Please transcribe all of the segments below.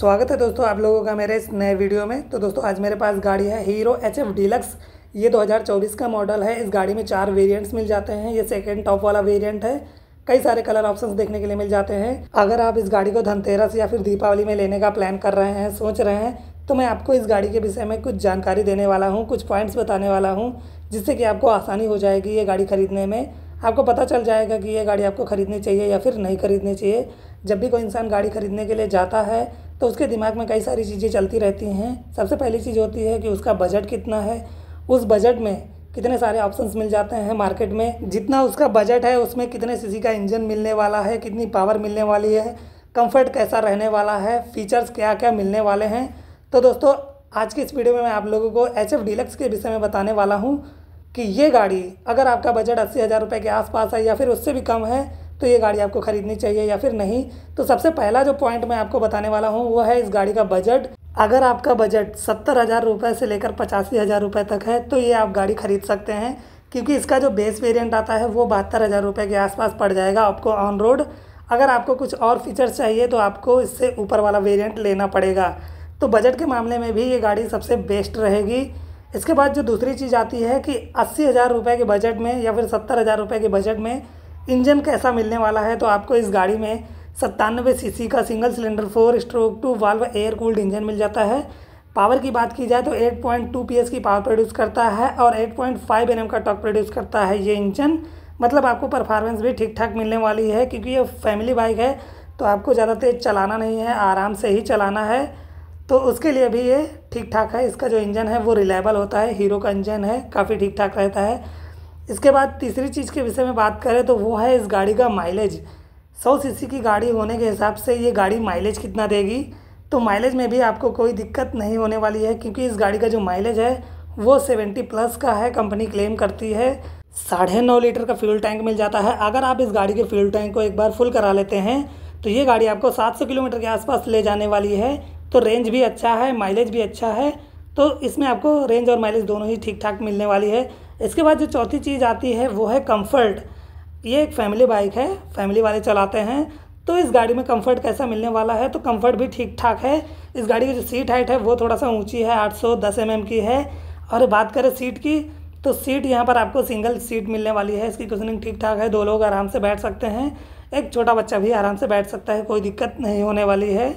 स्वागत है दोस्तों आप लोगों का मेरे इस नए वीडियो में तो दोस्तों आज मेरे पास गाड़ी है हीरो एच एफ डिलक्स ये 2024 का मॉडल है इस गाड़ी में चार वेरिएंट्स मिल जाते हैं ये सेकेंड टॉप वाला वेरिएंट है कई सारे कलर ऑप्शंस देखने के लिए मिल जाते हैं अगर आप इस गाड़ी को धनतेरस या फिर दीपावली में लेने का प्लान कर रहे हैं सोच रहे हैं तो मैं आपको इस गाड़ी के विषय में कुछ जानकारी देने वाला हूँ कुछ पॉइंट्स बताने वाला हूँ जिससे कि आपको आसानी हो जाएगी ये गाड़ी खरीदने में आपको पता चल जाएगा कि ये गाड़ी आपको ख़रीदनी चाहिए या फिर नहीं खरीदनी चाहिए जब भी कोई इंसान गाड़ी खरीदने के लिए जाता है तो उसके दिमाग में कई सारी चीज़ें चलती रहती हैं सबसे पहली चीज़ होती है कि उसका बजट कितना है उस बजट में कितने सारे ऑप्शंस मिल जाते हैं मार्केट में जितना उसका बजट है उसमें कितने सीसी का इंजन मिलने वाला है कितनी पावर मिलने वाली है कंफर्ट कैसा रहने वाला है फीचर्स क्या क्या मिलने वाले हैं तो दोस्तों आज की इस वीडियो में मैं आप लोगों को एच एफ डीलक्स के विषय में बताने वाला हूँ कि ये गाड़ी अगर आपका बजट अस्सी हज़ार रुपये के आसपास है या फिर उससे भी कम है तो ये गाड़ी आपको ख़रीदनी चाहिए या फिर नहीं तो सबसे पहला जो पॉइंट मैं आपको बताने वाला हूँ वो है इस गाड़ी का बजट अगर आपका बजट सत्तर हज़ार रुपये से लेकर पचासी हज़ार रुपये तक है तो ये आप गाड़ी ख़रीद सकते हैं क्योंकि इसका जो बेस वेरिएंट आता है वो बहत्तर हज़ार रुपये के आसपास पड़ जाएगा आपको ऑन रोड अगर आपको कुछ और फीचर्स चाहिए तो आपको इससे ऊपर वाला वेरिएंट लेना पड़ेगा तो बजट के मामले में भी ये गाड़ी सबसे बेस्ट रहेगी इसके बाद जो दूसरी चीज़ आती है कि अस्सी हज़ार रुपये के बजट में या फिर सत्तर हज़ार रुपये के बजट में इंजन कैसा मिलने वाला है तो आपको इस गाड़ी में सत्तानवे सी का single cylinder four stroke two valve air cooled engine मिल जाता है पावर की बात की जाए तो 8.2 पॉइंट की पावर प्रोड्यूस करता है और 8.5 पॉइंट का टॉक प्रोड्यूस करता है ये इंजन मतलब आपको परफॉर्मेंस भी ठीक ठाक मिलने वाली है क्योंकि ये फैमिली बाइक है तो आपको ज़्यादा तेज़ चलाना नहीं है आराम से ही चलाना है तो उसके लिए भी ये ठीक ठाक है इसका जो इंजन है वो रिलायबल होता है हीरो का इंजन है काफ़ी ठीक ठाक रहता है इसके बाद तीसरी चीज़ के विषय में बात करें तो वो है इस गाड़ी का माइलेज सौ सी की गाड़ी होने के हिसाब से ये गाड़ी माइलेज कितना देगी तो माइलेज में भी आपको कोई दिक्कत नहीं होने वाली है क्योंकि इस गाड़ी का जो माइलेज है वो सेवेंटी प्लस का है कंपनी क्लेम करती है साढ़े नौ लीटर का फ्यूल टैंक मिल जाता है अगर आप इस गाड़ी के फ्यूल टैंक को एक बार फुल करा लेते हैं तो ये गाड़ी आपको सात सौ किलोमीटर के आसपास ले जाने वाली है तो रेंज भी अच्छा है माइलेज भी अच्छा है तो इसमें आपको रेंज और माइलेज दोनों ही ठीक ठाक मिलने वाली है इसके बाद जो चौथी चीज़ आती है वो है कम्फर्ट ये एक फैमिली बाइक है फैमिली वाले चलाते हैं तो इस गाड़ी में कंफर्ट कैसा मिलने वाला है तो कंफर्ट भी ठीक ठाक है इस गाड़ी की जो सीट हाइट है वो थोड़ा सा ऊंची है 810 एम mm की है और बात करें सीट की तो सीट यहाँ पर आपको सिंगल सीट मिलने वाली है इसकी कुशनिंग ठीक ठाक है दो लोग आराम से बैठ सकते हैं एक छोटा बच्चा भी आराम से बैठ सकता है कोई दिक्कत नहीं होने वाली है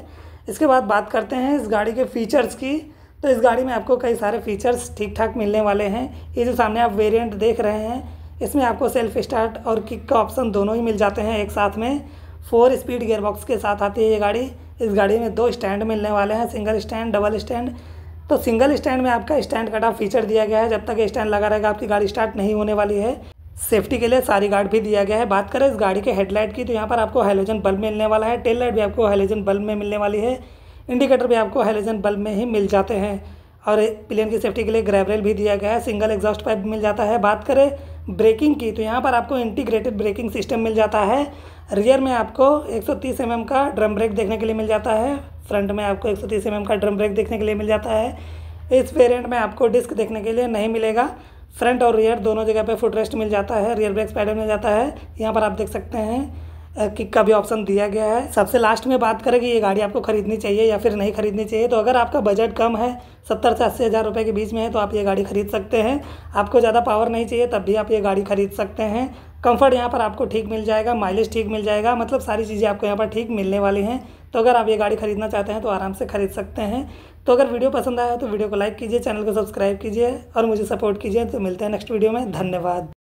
इसके बाद बात करते हैं इस गाड़ी के फीचर्स की तो इस गाड़ी में आपको कई सारे फीचर्स ठीक ठाक मिलने वाले हैं ये जो सामने आप वेरिएंट देख रहे हैं इसमें आपको सेल्फ स्टार्ट और किक का ऑप्शन दोनों ही मिल जाते हैं एक साथ में फोर स्पीड गेयरबॉक्स के साथ आती है ये गाड़ी इस गाड़ी में दो स्टैंड मिलने वाले हैं सिंगल स्टैंड डबल स्टैंड तो सिंगल स्टैंड में आपका स्टैंड कटा फीचर दिया गया है जब तक स्टैंड लगा रहेगा आपकी गाड़ी स्टार्ट नहीं होने वाली है सेफ्टी के लिए सारी गार्ड भी दिया गया है बात करें इस गाड़ी के हेडलाइट की तो यहाँ पर आपको हेलोजन बल्ब मिलने वाला है टेल लाइट भी आपको हेलोजन बल्ब में मिलने वाली है इंडिकेटर भी आपको हेलोजन बल्ब में ही मिल जाते हैं और प्लेन की सेफ्टी के लिए ग्रैबरेल भी दिया गया है सिंगल एग्जॉस्ट पाइप मिल जाता है बात करें ब्रेकिंग की तो यहाँ पर आपको इंटीग्रेटेड ब्रेकिंग सिस्टम मिल जाता है रियर में आपको 130 mm का ड्रम ब्रेक देखने के लिए मिल जाता है फ्रंट में आपको 130 mm का ड्रम ब्रेक देखने के लिए मिल जाता है इस वेरियंट में आपको डिस्क देखने के लिए नहीं मिलेगा फ्रंट और रियर दोनों जगह पर फुट रेस्ट मिल जाता है रियर ब्रेक पैडल मिल जाता है यहाँ पर आप देख सकते हैं किक का भी ऑप्शन दिया गया है सबसे लास्ट में बात करें कि ये गाड़ी आपको खरीदनी चाहिए या फिर नहीं खरीदनी चाहिए तो अगर आपका बजट कम है सत्तर से अस्सी हज़ार रुपये के बीच में है तो आप ये गाड़ी खरीद सकते हैं आपको ज़्यादा पावर नहीं चाहिए तब भी आप ये गाड़ी खरीद सकते हैं कम्फर्ट यहाँ पर आपको ठीक मिल जाएगा माइलेज ठीक मिल जाएगा मतलब सारी चीज़ें आपको यहाँ पर ठीक मिलने वाली हैं तो अगर आप ये गाड़ी खरीदना चाहते हैं तो आराम से खरीद सकते हैं तो अगर वीडियो पसंद आया तो वीडियो को लाइक कीजिए चैनल को सब्सक्राइब कीजिए और मुझे सपोर्ट कीजिए तो मिलते हैं नेक्स्ट वीडियो में धन्यवाद